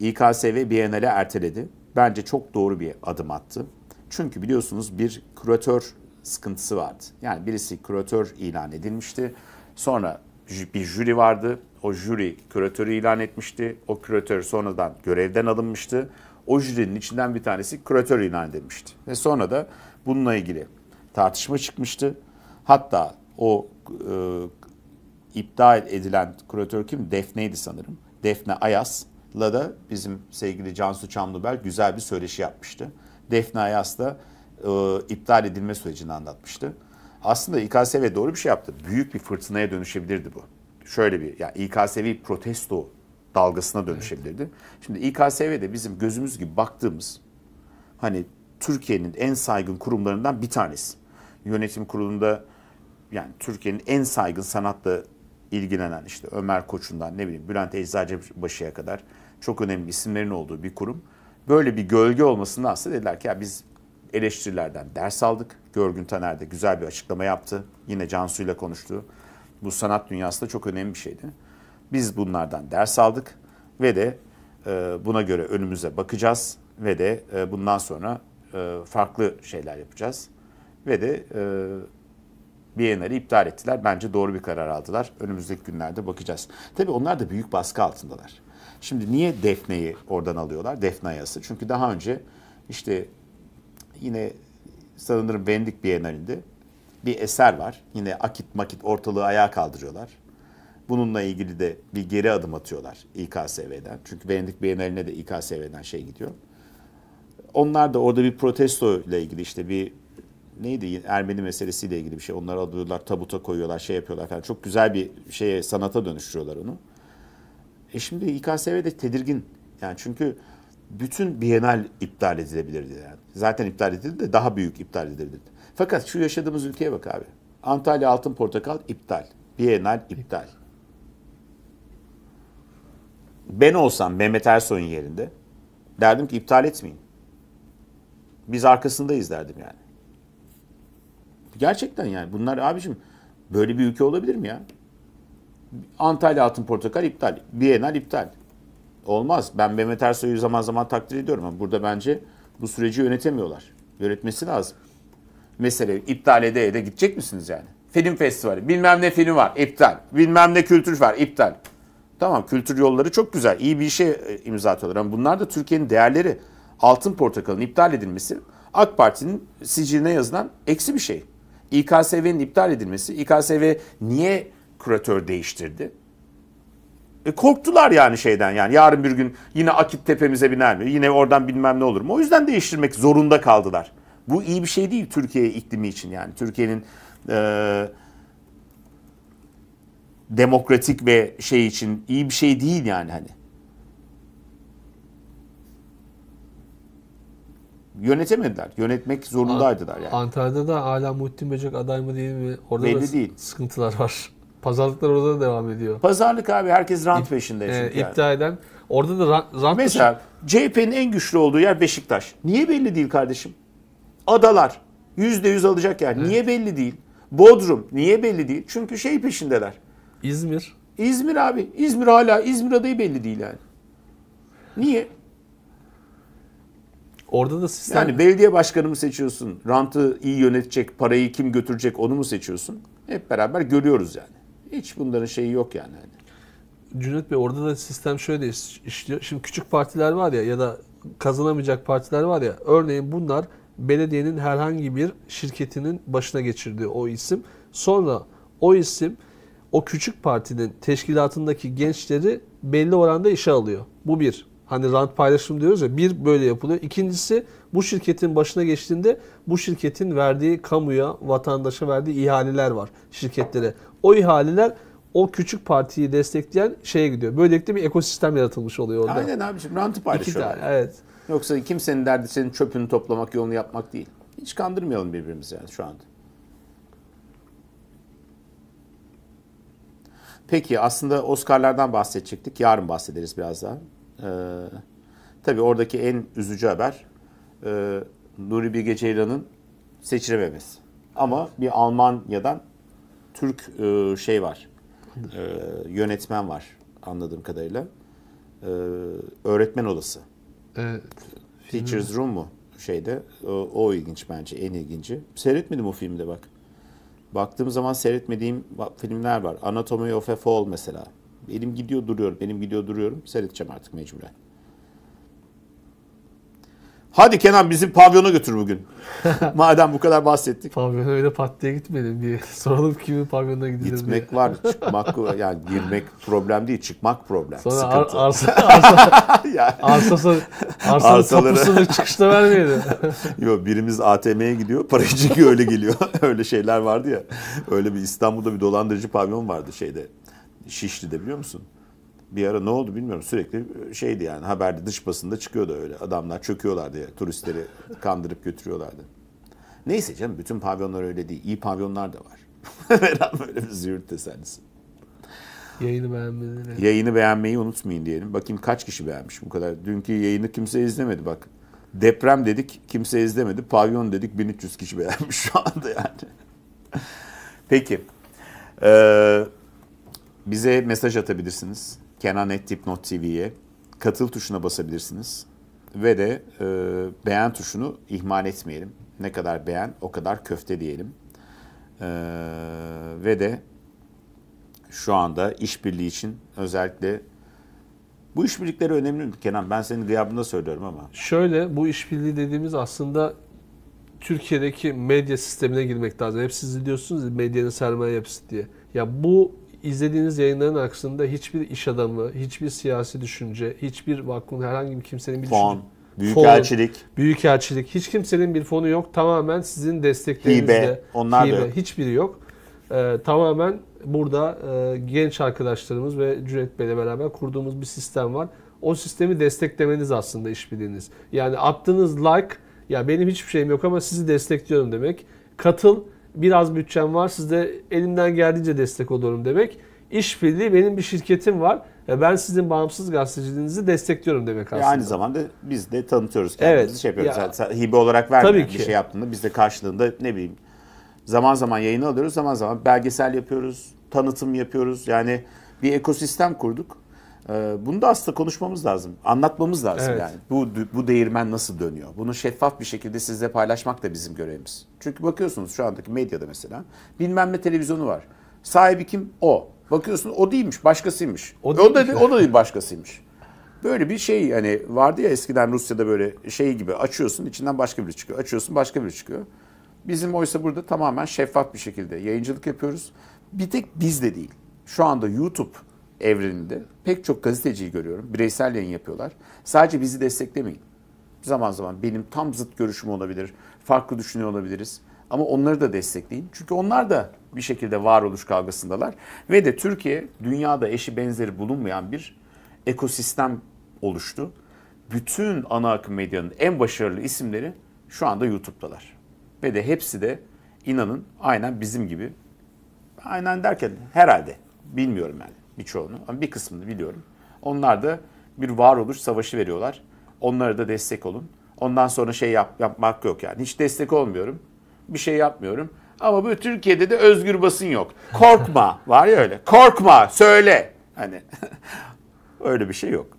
İKSV Bienale erteledi. Bence çok doğru bir adım attı. Çünkü biliyorsunuz bir küratör sıkıntısı vardı. Yani birisi küratör ilan edilmişti. Sonra bir jüri vardı. O jüri küratörü ilan etmişti. O küratör sonradan görevden alınmıştı. O jürinin içinden bir tanesi küratör ilan edilmişti. Ve sonra da bununla ilgili tartışma çıkmıştı. Hatta o e, iptal edilen küratör kim? Defne'ydi sanırım. Defne Ayas la da bizim sevgili Cansu Çamlıbel güzel bir söyleşi yapmıştı. Defne Ayas da e, iptal edilme sürecini anlatmıştı. Aslında İKSV doğru bir şey yaptı. Büyük bir fırtınaya dönüşebilirdi bu. Şöyle bir yani İKSV protesto dalgasına dönüşebilirdi. Evet. Şimdi İKSV'de bizim gözümüz gibi baktığımız hani Türkiye'nin en saygın kurumlarından bir tanesi. Yönetim kurulunda yani Türkiye'nin en saygın sanatla ilgilenen işte Ömer Koç'undan ne bileyim Bülent Eczacıbaşı'ya kadar çok önemli isimlerin olduğu bir kurum. Böyle bir gölge olmasından aslında dediler ki ya biz eleştirilerden ders aldık. Görgün Taner de güzel bir açıklama yaptı. Yine Cansu'yla konuştu. Bu sanat dünyasında çok önemli bir şeydi. Biz bunlardan ders aldık ve de e, buna göre önümüze bakacağız ve de e, bundan sonra e, farklı şeyler yapacağız. Ve de Biennale'i iptal ettiler. Bence doğru bir karar aldılar. Önümüzdeki günlerde bakacağız. Tabii onlar da büyük baskı altındalar. Şimdi niye Defne'yi oradan alıyorlar? Defne Ayası. Çünkü daha önce işte yine sanırım Vendik Biennale'inde bir eser var. Yine akit makit ortalığı ayağa kaldırıyorlar. Bununla ilgili de bir geri adım atıyorlar İKSV'den. Çünkü Venedik Bienali'ne de İKSV'den şey gidiyor. Onlar da orada bir protesto ile ilgili işte bir neydi Ermeni meselesiyle ilgili bir şey. Onları alıyorlar tabuta koyuyorlar şey yapıyorlar falan. Çok güzel bir şeye sanata dönüştürüyorlar onu. E şimdi İKSV de tedirgin. Yani çünkü bütün Bienal iptal edilebilirdi yani. Zaten iptal edildi de daha büyük iptal edilirdi. Fakat şu yaşadığımız ülkeye bak abi. Antalya Altın Portakal iptal. Bienal iptal. Ben olsam Mehmet Ersoy'un yerinde derdim ki iptal etmeyin. Biz arkasındayız derdim yani. Gerçekten yani bunlar abicim böyle bir ülke olabilir mi ya? Antalya Altın Portakal iptal. Bienal iptal. Olmaz. Ben Mehmet Ersoy'u zaman zaman takdir ediyorum ama burada bence bu süreci yönetemiyorlar. Yönetmesi lazım. mesele iptal ede ede gidecek misiniz yani? Film festivali. Bilmem ne film var. iptal. Bilmem ne kültür var. iptal. Tamam kültür yolları çok güzel. iyi bir işe e, imza atıyorlar. Ama bunlar da Türkiye'nin değerleri. Altın Portakal'ın iptal edilmesi AK Parti'nin siciline yazılan eksi bir şey. İKSV'nin iptal edilmesi, İKSV niye küratör değiştirdi? E korktular yani şeyden yani yarın bir gün yine Akit tepemize biner mi? Yine oradan bilmem ne olur mu? O yüzden değiştirmek zorunda kaldılar. Bu iyi bir şey değil Türkiye iklimi için yani. Türkiye'nin e, demokratik ve şey için iyi bir şey değil yani hani. yönetemediler. Yönetmek zorundaydılar yani. Antalya'da da hala Muhittin Böcek aday mı değil mi? Orada Belli da değil. sıkıntılar var. Pazarlıklar orada da devam ediyor. Pazarlık abi herkes rant peşinde e, çünkü. İptal yani. eden. Orada da rant, Mesela Mesela CHP'nin en güçlü olduğu yer Beşiktaş. Niye belli değil kardeşim? Adalar. Yüzde yüz alacak yer. Evet. Niye belli değil? Bodrum. Niye belli değil? Çünkü şey peşindeler. İzmir. İzmir abi. İzmir hala İzmir adayı belli değil yani. Niye? Orada da sistem... Yani belediye başkanı mı seçiyorsun? Rantı iyi yönetecek, parayı kim götürecek onu mu seçiyorsun? Hep beraber görüyoruz yani. Hiç bunların şeyi yok yani. Hani Cüneyt Bey orada da sistem şöyle işliyor. Şimdi küçük partiler var ya ya da kazanamayacak partiler var ya. Örneğin bunlar belediyenin herhangi bir şirketinin başına geçirdiği o isim. Sonra o isim o küçük partinin teşkilatındaki gençleri belli oranda işe alıyor. Bu bir hani rant paylaşım diyoruz ya bir böyle yapılıyor. İkincisi bu şirketin başına geçtiğinde bu şirketin verdiği kamuya, vatandaşa verdiği ihaleler var şirketlere. O ihaleler o küçük partiyi destekleyen şeye gidiyor. Böylelikle bir ekosistem yaratılmış oluyor orada. Aynen abiciğim rantı paylaşıyorlar. İki tane, evet. Yoksa kimsenin derdi senin çöpünü toplamak, yolunu yapmak değil. Hiç kandırmayalım birbirimizi yani şu anda. Peki aslında Oscar'lardan bahsedecektik. Yarın bahsederiz biraz daha. E, tabii oradaki en üzücü haber e, Nuri Bilge Ceylan'ın seçilememesi. Ama bir Almanya'dan Türk e, şey var, e, yönetmen var anladığım kadarıyla. E, öğretmen odası. Evet. Teacher's Room mu? Şeyde. O, o ilginç bence. En ilginci. Seyretmedim o filmde bak. Baktığım zaman seyretmediğim filmler var. Anatomy of a Fall mesela. Elim gidiyor duruyorum, benim gidiyor duruyorum. Seyredeceğim artık mecburen. Hadi Kenan bizi pavyona götür bugün. Madem bu kadar bahsettik. pavyona öyle pat diye gitmedim diye. Soralım kimin pavyonuna gidelim Gitmek diye. var. Çıkmak yani girmek problem değil. Çıkmak problem. Sonra Sıkıntı. Ar- arsa, arsa, yani. arsa, arsa, arsaları kapısını çıkışta vermeydi. Yok birimiz ATM'ye gidiyor. Parayı çekiyor öyle geliyor. öyle şeyler vardı ya. Öyle bir İstanbul'da bir dolandırıcı pavyon vardı şeyde. Şişli'de biliyor musun? Bir ara ne oldu bilmiyorum sürekli şeydi yani haberde dış basında çıkıyordu öyle. Adamlar çöküyorlar diye turistleri kandırıp götürüyorlardı. Neyse canım bütün pavyonlar öyle değil. İyi pavyonlar da var. Meram böyle bir züğürt tesellisi. Yayını beğenmeyi. Yayını beğenmeyi unutmayın diyelim. Bakayım kaç kişi beğenmiş bu kadar. Dünkü yayını kimse izlemedi bak. Deprem dedik kimse izlemedi. Pavyon dedik 1300 kişi beğenmiş şu anda yani. Peki. Ee, bize mesaj atabilirsiniz. kenan.dipnot.tv'ye katıl tuşuna basabilirsiniz. Ve de e, beğen tuşunu ihmal etmeyelim. Ne kadar beğen o kadar köfte diyelim. E, ve de şu anda işbirliği için özellikle bu işbirlikleri önemli mi Kenan? Ben senin gıyabında söylüyorum ama. Şöyle bu işbirliği dediğimiz aslında Türkiye'deki medya sistemine girmek lazım. Hep siz diyorsunuz medyanın sermaye yapısı diye. Ya bu izlediğiniz yayınların aksında hiçbir iş adamı, hiçbir siyasi düşünce, hiçbir vakfın herhangi bir kimsenin bir Fon. düşünce Büyükelçilik. Fon, büyükelçilik. Hiç kimsenin bir fonu yok. Tamamen sizin desteklerinizle. Hibe. Onlar hibe. da yok. Hiçbiri yok. Ee, tamamen burada e, genç arkadaşlarımız ve Cüneyt Bey'le beraber kurduğumuz bir sistem var. O sistemi desteklemeniz aslında işbirliğiniz. Yani attığınız like ya benim hiçbir şeyim yok ama sizi destekliyorum demek. Katıl biraz bütçem var sizde elimden geldiğince destek oluyorum demek. İşbirliği benim bir şirketim var ve ben sizin bağımsız gazeteciliğinizi destekliyorum demek aslında. E aynı zamanda biz de tanıtıyoruz kendimizi evet, şey yapıyoruz. Ya, Zaten hibe olarak vermeyen bir şey yaptığında biz de karşılığında ne bileyim zaman zaman yayın alıyoruz zaman zaman belgesel yapıyoruz, tanıtım yapıyoruz. Yani bir ekosistem kurduk. Ee, bunu da aslında konuşmamız lazım. Anlatmamız lazım evet. yani. Bu bu değirmen nasıl dönüyor? Bunu şeffaf bir şekilde sizle paylaşmak da bizim görevimiz. Çünkü bakıyorsunuz şu andaki medyada mesela bilmem ne televizyonu var. Sahibi kim? O. Bakıyorsunuz o değilmiş, başkasıymış. O, e, o da o da değil başkasıymış. Böyle bir şey hani vardı ya eskiden Rusya'da böyle şey gibi açıyorsun içinden başka biri çıkıyor. Açıyorsun başka biri çıkıyor. Bizim oysa burada tamamen şeffaf bir şekilde yayıncılık yapıyoruz. Bir tek biz de değil. Şu anda YouTube evreninde pek çok gazeteciyi görüyorum. Bireysel yayın yapıyorlar. Sadece bizi desteklemeyin. Zaman zaman benim tam zıt görüşüm olabilir. Farklı düşünüyor olabiliriz. Ama onları da destekleyin. Çünkü onlar da bir şekilde varoluş kavgasındalar. Ve de Türkiye dünyada eşi benzeri bulunmayan bir ekosistem oluştu. Bütün ana akım medyanın en başarılı isimleri şu anda YouTube'dalar. Ve de hepsi de inanın aynen bizim gibi. Aynen derken herhalde bilmiyorum yani birçoğunu ama bir kısmını biliyorum. Onlar da bir varoluş savaşı veriyorlar. Onlara da destek olun. Ondan sonra şey yap, yapmak yok yani. Hiç destek olmuyorum. Bir şey yapmıyorum. Ama bu Türkiye'de de özgür basın yok. Korkma var ya öyle. Korkma söyle. Hani öyle bir şey yok.